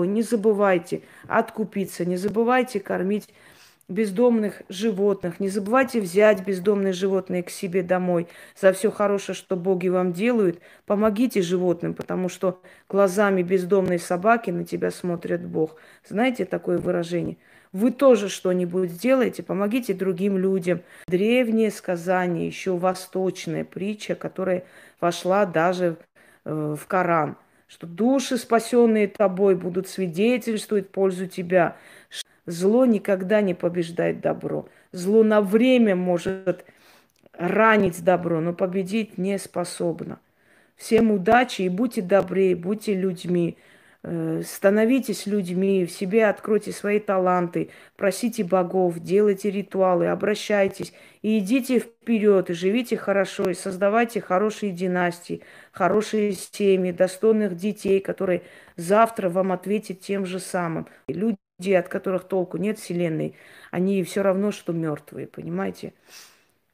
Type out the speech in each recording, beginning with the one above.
не забывайте откупиться, не забывайте кормить бездомных животных, не забывайте взять бездомные животные к себе домой за все хорошее, что боги вам делают. Помогите животным, потому что глазами бездомной собаки на тебя смотрит Бог. Знаете такое выражение? Вы тоже что-нибудь сделаете, помогите другим людям. Древнее сказание, еще восточная притча, которая вошла даже э, в Коран что души, спасенные тобой, будут свидетельствовать в пользу тебя. Зло никогда не побеждает добро. Зло на время может ранить добро, но победить не способно. Всем удачи и будьте добрее, будьте людьми. Э, становитесь людьми, в себе откройте свои таланты, просите богов, делайте ритуалы, обращайтесь и идите вперед, и живите хорошо, и создавайте хорошие династии, хорошие семьи, достойных детей, которые завтра вам ответят тем же самым. Люди, от которых толку нет Вселенной, они все равно, что мертвые, понимаете?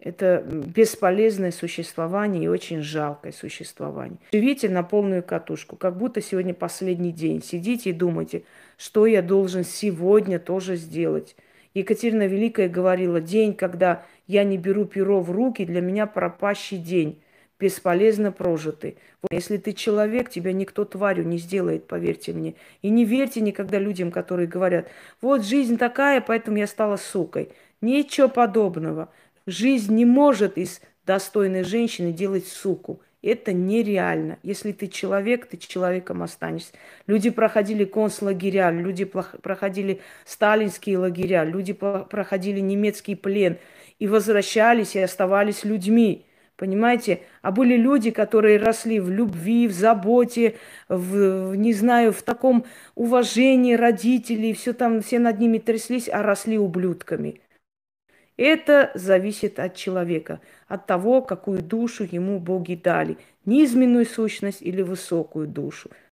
Это бесполезное существование и очень жалкое существование. Живите на полную катушку, как будто сегодня последний день. Сидите и думайте, что я должен сегодня тоже сделать. Екатерина Великая говорила, день, когда я не беру перо в руки, для меня пропащий день, бесполезно прожитый. Вот, если ты человек, тебя никто тварю не сделает, поверьте мне. И не верьте никогда людям, которые говорят, вот жизнь такая, поэтому я стала сукой. Ничего подобного. Жизнь не может из достойной женщины делать суку. Это нереально. Если ты человек, ты человеком останешься. Люди проходили концлагеря, люди проходили сталинские лагеря, люди проходили немецкий плен и возвращались и оставались людьми. Понимаете? А были люди, которые росли в любви, в заботе, в, не знаю, в таком уважении родителей, все там, все над ними тряслись, а росли ублюдками. Это зависит от человека, от того, какую душу ему боги дали, низменную сущность или высокую душу.